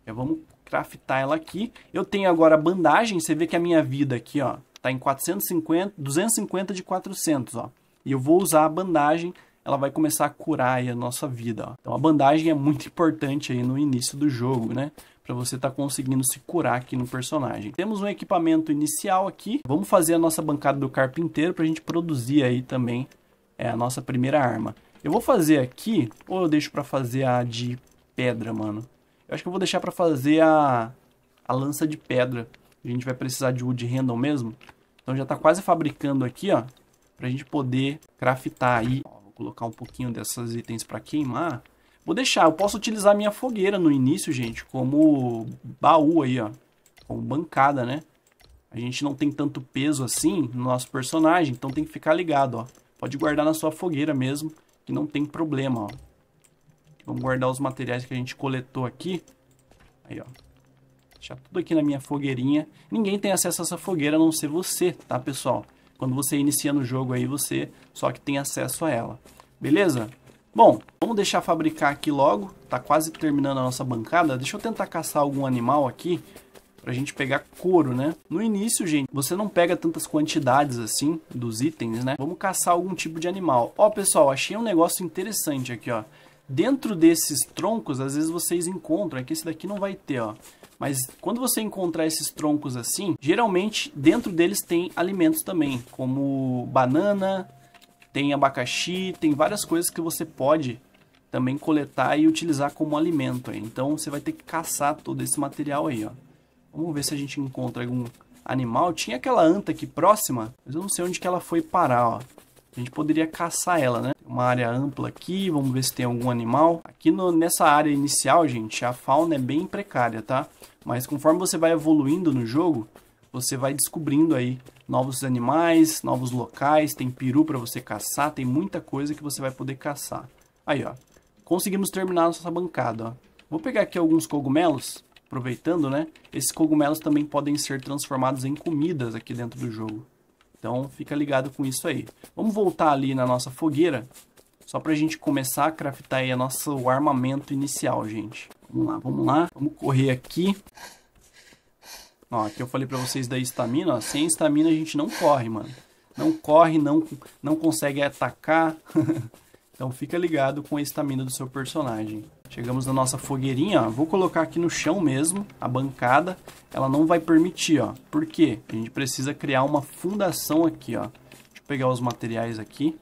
Já vamos craftar ela aqui. Eu tenho agora a bandagem, você vê que é a minha vida aqui, ó, Tá em 450, 250 de 400, ó. E eu vou usar a bandagem, ela vai começar a curar aí a nossa vida, ó. Então a bandagem é muito importante aí no início do jogo, né? para você estar tá conseguindo se curar aqui no personagem. Temos um equipamento inicial aqui. Vamos fazer a nossa bancada do carpinteiro para a gente produzir aí também é, a nossa primeira arma. Eu vou fazer aqui, ou eu deixo para fazer a de pedra, mano? Eu acho que eu vou deixar para fazer a, a lança de pedra. A gente vai precisar de wood handle mesmo. Então já está quase fabricando aqui, ó, pra gente poder craftar aí. Ó, vou colocar um pouquinho dessas itens para queimar. Vou deixar, eu posso utilizar minha fogueira no início, gente, como baú aí, ó, como bancada, né? A gente não tem tanto peso assim no nosso personagem, então tem que ficar ligado, ó. Pode guardar na sua fogueira mesmo, que não tem problema, ó. Vamos guardar os materiais que a gente coletou aqui. Aí, ó deixar tudo aqui na minha fogueirinha. Ninguém tem acesso a essa fogueira a não ser você, tá, pessoal? Quando você inicia no jogo aí, você só que tem acesso a ela. Beleza? Bom, vamos deixar fabricar aqui logo. Tá quase terminando a nossa bancada. Deixa eu tentar caçar algum animal aqui pra gente pegar couro, né? No início, gente, você não pega tantas quantidades assim dos itens, né? Vamos caçar algum tipo de animal. Ó, pessoal, achei um negócio interessante aqui, ó. Dentro desses troncos, às vezes vocês encontram, é que esse daqui não vai ter, ó. Mas quando você encontrar esses troncos assim, geralmente dentro deles tem alimentos também, como banana, tem abacaxi, tem várias coisas que você pode também coletar e utilizar como alimento. Aí. Então você vai ter que caçar todo esse material aí, ó. Vamos ver se a gente encontra algum animal. Tinha aquela anta aqui próxima, mas eu não sei onde que ela foi parar, ó. A gente poderia caçar ela, né? uma área ampla aqui, vamos ver se tem algum animal. Aqui no, nessa área inicial, gente, a fauna é bem precária, tá? Mas conforme você vai evoluindo no jogo, você vai descobrindo aí novos animais, novos locais, tem peru para você caçar, tem muita coisa que você vai poder caçar. Aí, ó, conseguimos terminar nossa bancada, ó. Vou pegar aqui alguns cogumelos, aproveitando, né? Esses cogumelos também podem ser transformados em comidas aqui dentro do jogo. Então fica ligado com isso aí. Vamos voltar ali na nossa fogueira, só para a gente começar a craftar aí nosso armamento inicial, gente. Vamos lá, vamos lá. Vamos correr aqui. Ó, aqui eu falei para vocês da estamina, ó. Sem estamina a gente não corre, mano. Não corre, não, não consegue atacar. Então fica ligado com a estamina do seu personagem. Chegamos na nossa fogueirinha, ó. vou colocar aqui no chão mesmo, a bancada, ela não vai permitir, ó. Por quê? A gente precisa criar uma fundação aqui, ó. Deixa eu pegar os materiais aqui.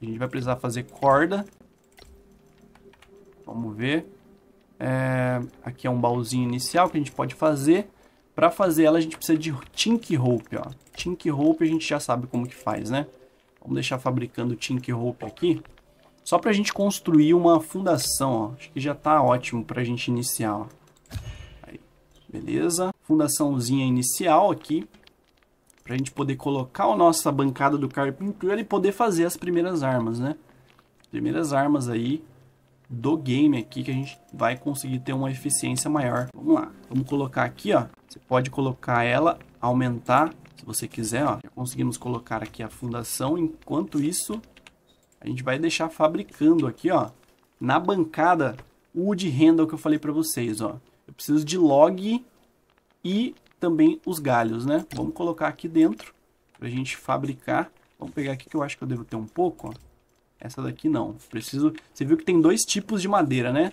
A gente vai precisar fazer corda. Vamos ver. É... Aqui é um baúzinho inicial que a gente pode fazer. Para fazer ela a gente precisa de tink rope, ó. Tink rope a gente já sabe como que faz, né? Vamos deixar fabricando Tink Rope aqui. Só para a gente construir uma fundação, ó. Acho que já está ótimo para a gente iniciar, ó. Aí, beleza. Fundaçãozinha inicial aqui. para a gente poder colocar a nossa bancada do carpinteiro e poder fazer as primeiras armas, né? Primeiras armas aí do game aqui que a gente vai conseguir ter uma eficiência maior. Vamos lá, vamos colocar aqui, ó. Você pode colocar ela, aumentar se você quiser, ó, já conseguimos colocar aqui a fundação. Enquanto isso, a gente vai deixar fabricando aqui, ó, na bancada, o de handle que eu falei para vocês, ó. Eu preciso de log e também os galhos, né? Vamos colocar aqui dentro para a gente fabricar. Vamos pegar aqui que eu acho que eu devo ter um pouco, ó. Essa daqui não. Preciso... Você viu que tem dois tipos de madeira, né?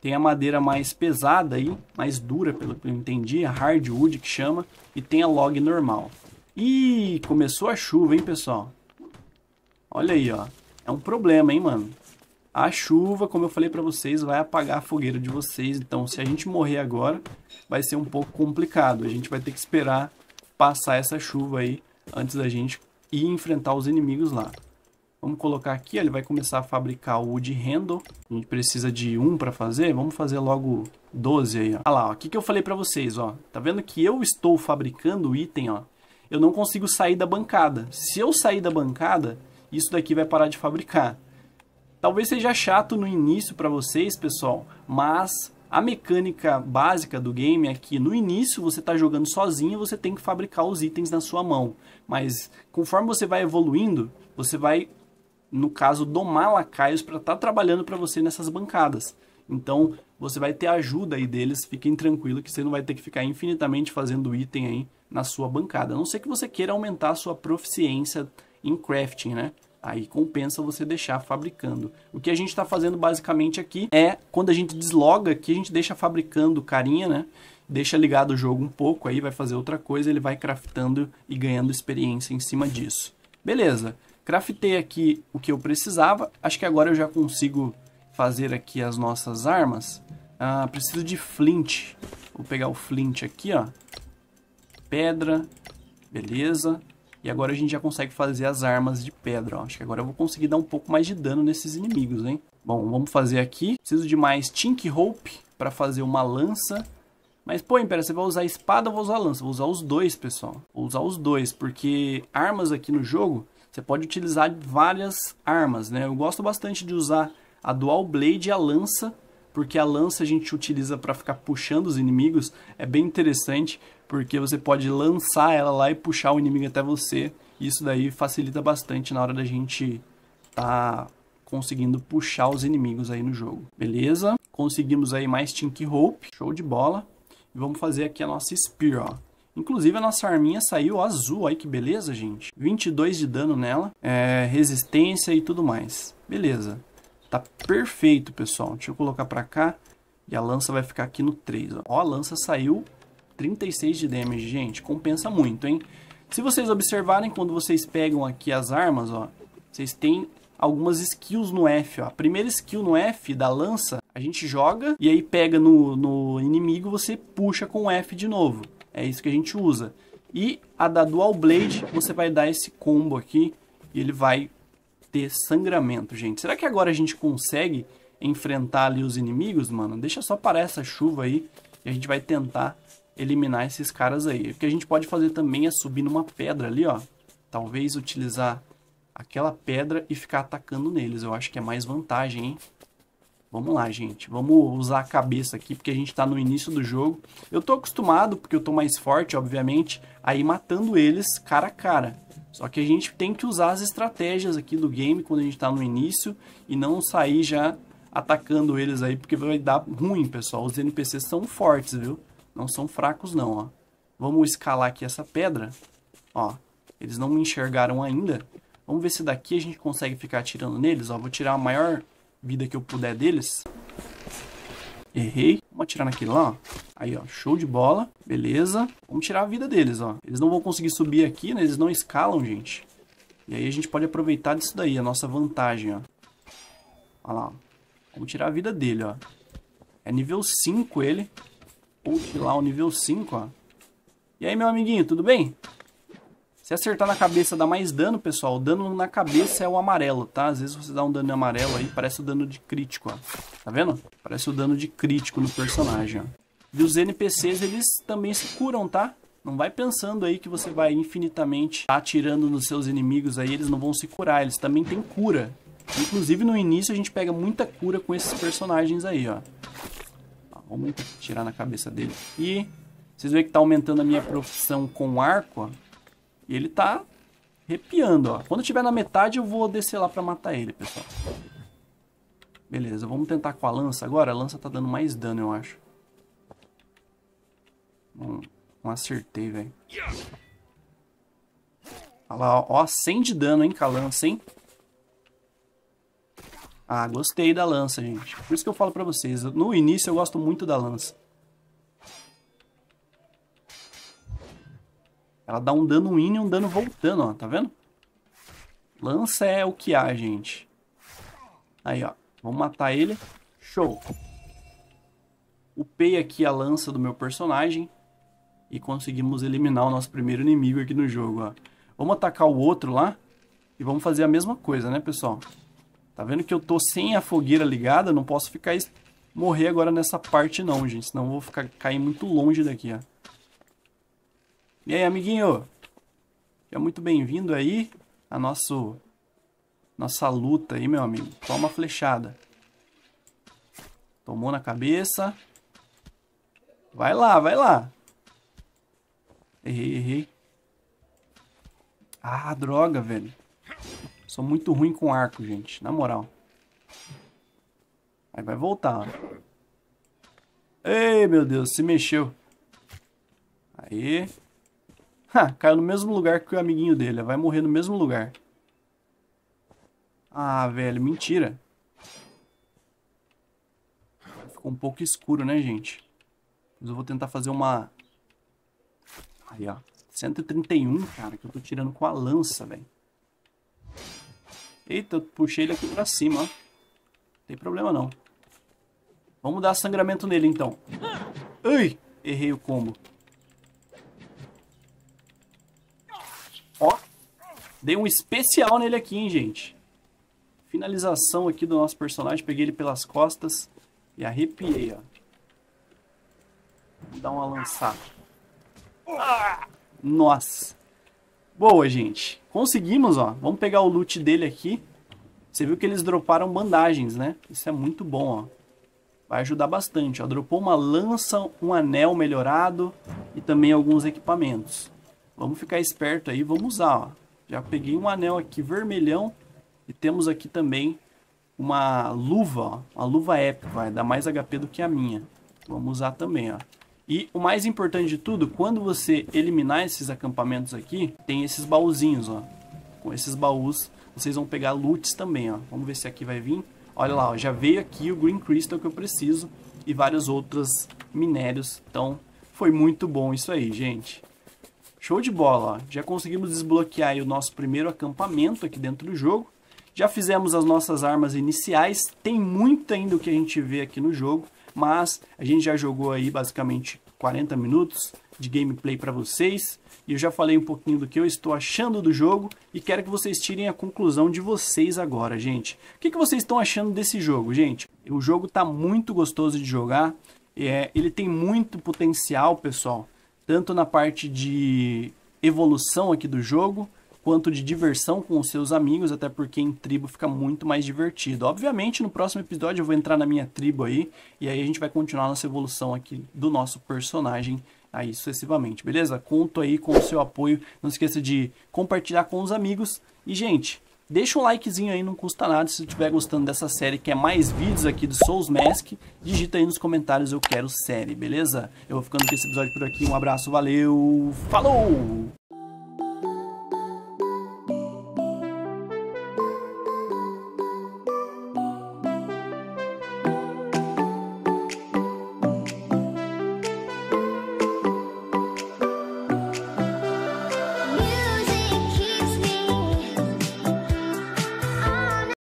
Tem a madeira mais pesada aí, mais dura, pelo que eu entendi, a hardwood que chama e tem a log normal. Ih, começou a chuva, hein, pessoal? Olha aí, ó. É um problema, hein, mano? A chuva, como eu falei pra vocês, vai apagar a fogueira de vocês. Então, se a gente morrer agora, vai ser um pouco complicado. A gente vai ter que esperar passar essa chuva aí antes da gente ir enfrentar os inimigos lá. Vamos colocar aqui, ó, ele vai começar a fabricar o wood handle. A gente precisa de um para fazer. Vamos fazer logo 12 aí, ó. Olha lá, o que, que eu falei pra vocês, ó. Tá vendo que eu estou fabricando o item, ó. Eu não consigo sair da bancada. Se eu sair da bancada, isso daqui vai parar de fabricar. Talvez seja chato no início para vocês, pessoal, mas a mecânica básica do game é que no início você está jogando sozinho você tem que fabricar os itens na sua mão. Mas conforme você vai evoluindo, você vai, no caso, domar lacaios para estar tá trabalhando para você nessas bancadas. Então, você vai ter ajuda aí deles, fiquem tranquilos que você não vai ter que ficar infinitamente fazendo item aí na sua bancada. A não ser que você queira aumentar a sua proficiência em crafting, né? Aí compensa você deixar fabricando. O que a gente está fazendo basicamente aqui é, quando a gente desloga aqui, a gente deixa fabricando carinha, né? Deixa ligado o jogo um pouco, aí vai fazer outra coisa, ele vai craftando e ganhando experiência em cima disso. Beleza, craftei aqui o que eu precisava, acho que agora eu já consigo fazer aqui as nossas armas, ah, preciso de flint. Vou pegar o flint aqui, ó. Pedra, beleza. E agora a gente já consegue fazer as armas de pedra, ó. Acho que agora eu vou conseguir dar um pouco mais de dano nesses inimigos, hein. Bom, vamos fazer aqui. Preciso de mais Tink Rope para fazer uma lança. Mas, pô, Impera, você vai usar espada ou vou usar lança? Vou usar os dois, pessoal. Vou usar os dois, porque armas aqui no jogo, você pode utilizar várias armas, né? Eu gosto bastante de usar a Dual Blade e é a lança, porque a lança a gente utiliza para ficar puxando os inimigos, é bem interessante, porque você pode lançar ela lá e puxar o inimigo até você, isso daí facilita bastante na hora da gente tá conseguindo puxar os inimigos aí no jogo, beleza? Conseguimos aí mais Tink Rope, show de bola. E vamos fazer aqui a nossa Spear, ó. Inclusive a nossa arminha saiu azul, aí que beleza, gente. 22 de dano nela, é, resistência e tudo mais. Beleza. Tá perfeito, pessoal. Deixa eu colocar pra cá. E a lança vai ficar aqui no 3. Ó, ó a lança saiu 36 de damage, gente. Compensa muito, hein? Se vocês observarem, quando vocês pegam aqui as armas, ó. Vocês têm algumas skills no F, ó. A primeira skill no F da lança, a gente joga e aí pega no, no inimigo, você puxa com o F de novo. É isso que a gente usa. E a da Dual Blade, você vai dar esse combo aqui e ele vai ter sangramento, gente. Será que agora a gente consegue enfrentar ali os inimigos, mano? Deixa só parar essa chuva aí e a gente vai tentar eliminar esses caras aí. O que a gente pode fazer também é subir numa pedra ali, ó. Talvez utilizar aquela pedra e ficar atacando neles. Eu acho que é mais vantagem, hein? Vamos lá, gente. Vamos usar a cabeça aqui, porque a gente tá no início do jogo. Eu tô acostumado, porque eu tô mais forte, obviamente, a ir matando eles cara a cara. Só que a gente tem que usar as estratégias aqui do game quando a gente tá no início e não sair já atacando eles aí, porque vai dar ruim, pessoal. Os NPCs são fortes, viu? Não são fracos, não, ó. Vamos escalar aqui essa pedra. Ó, eles não me enxergaram ainda. Vamos ver se daqui a gente consegue ficar atirando neles, ó. Vou tirar a maior vida que eu puder deles. Errei. Vamos atirar naquele lá, ó. Aí, ó. Show de bola. Beleza. Vamos tirar a vida deles, ó. Eles não vão conseguir subir aqui, né? Eles não escalam, gente. E aí a gente pode aproveitar disso daí, a nossa vantagem, ó. Olha lá. Ó. Vamos tirar a vida dele, ó. É nível 5 ele. ou lá, o nível 5, ó. E aí, meu amiguinho, tudo bem? Se acertar na cabeça dá mais dano, pessoal. O dano na cabeça é o amarelo, tá? Às vezes você dá um dano amarelo aí, parece o dano de crítico, ó. Tá vendo? Parece o dano de crítico no personagem, ó. E os NPCs, eles também se curam, tá? Não vai pensando aí que você vai infinitamente atirando nos seus inimigos aí, eles não vão se curar. Eles também têm cura. Inclusive, no início, a gente pega muita cura com esses personagens aí, ó. Vamos tirar na cabeça dele. E vocês veem que tá aumentando a minha profissão com arco, ó. E ele tá arrepiando, ó. Quando tiver na metade, eu vou descer lá pra matar ele, pessoal. Beleza, vamos tentar com a lança agora. A lança tá dando mais dano, eu acho. Não, não acertei, velho. Olha lá, ó, ó. 100 de dano, hein, com a lança, hein? Ah, gostei da lança, gente. Por isso que eu falo pra vocês. No início eu gosto muito da lança. Ela dá um dano in e um dano voltando, ó. Tá vendo? Lança é o que há, gente. Aí, ó. Vamos matar ele. Show. Upei aqui a lança do meu personagem. E conseguimos eliminar o nosso primeiro inimigo aqui no jogo, ó. Vamos atacar o outro lá. E vamos fazer a mesma coisa, né, pessoal? Tá vendo que eu tô sem a fogueira ligada? Não posso ficar... Morrer agora nessa parte não, gente. Senão eu vou ficar, cair muito longe daqui, ó. E aí, amiguinho? Seja muito bem-vindo aí a nosso, nossa luta aí, meu amigo. Toma flechada. Tomou na cabeça. Vai lá, vai lá. Errei, errei. Ah, droga, velho. Sou muito ruim com arco, gente. Na moral. Aí vai voltar, ó. Ei, meu Deus, se mexeu. Aí. Ha, caiu no mesmo lugar que o amiguinho dele. Vai morrer no mesmo lugar. Ah, velho, mentira. Ficou um pouco escuro, né, gente? Mas eu vou tentar fazer uma... Aí, ó. 131, cara, que eu tô tirando com a lança, velho. Eita, eu puxei ele aqui pra cima, ó. Não tem problema, não. Vamos dar sangramento nele, então. Ai, errei o combo. Dei um especial nele aqui, hein, gente. Finalização aqui do nosso personagem. Peguei ele pelas costas e arrepiei, ó. Vou dar uma lançada. Nossa. Boa, gente. Conseguimos, ó. Vamos pegar o loot dele aqui. Você viu que eles droparam bandagens, né? Isso é muito bom, ó. Vai ajudar bastante, ó. Dropou uma lança, um anel melhorado e também alguns equipamentos. Vamos ficar esperto aí, vamos usar, ó. Já peguei um anel aqui vermelhão. E temos aqui também uma luva, ó. Uma luva é épica, vai dá mais HP do que a minha. Vamos usar também, ó. E o mais importante de tudo, quando você eliminar esses acampamentos aqui, tem esses baúzinhos, ó. Com esses baús, vocês vão pegar loots também, ó. Vamos ver se aqui vai vir. Olha lá, ó, já veio aqui o Green Crystal que eu preciso e vários outros minérios. Então, foi muito bom isso aí, gente. Show de bola, ó. já conseguimos desbloquear o nosso primeiro acampamento aqui dentro do jogo. Já fizemos as nossas armas iniciais, tem muito ainda o que a gente vê aqui no jogo, mas a gente já jogou aí basicamente 40 minutos de gameplay para vocês. E eu já falei um pouquinho do que eu estou achando do jogo e quero que vocês tirem a conclusão de vocês agora, gente. O que, que vocês estão achando desse jogo, gente? O jogo está muito gostoso de jogar, é, ele tem muito potencial, pessoal tanto na parte de evolução aqui do jogo, quanto de diversão com os seus amigos, até porque em tribo fica muito mais divertido. Obviamente, no próximo episódio eu vou entrar na minha tribo aí, e aí a gente vai continuar nossa evolução aqui do nosso personagem aí sucessivamente, beleza? Conto aí com o seu apoio, não esqueça de compartilhar com os amigos. E, gente, Deixa um likezinho aí, não custa nada. Se você estiver gostando dessa série, quer é mais vídeos aqui de Souls Mask, digita aí nos comentários, eu quero série, beleza? Eu vou ficando com esse episódio por aqui. Um abraço, valeu, falou!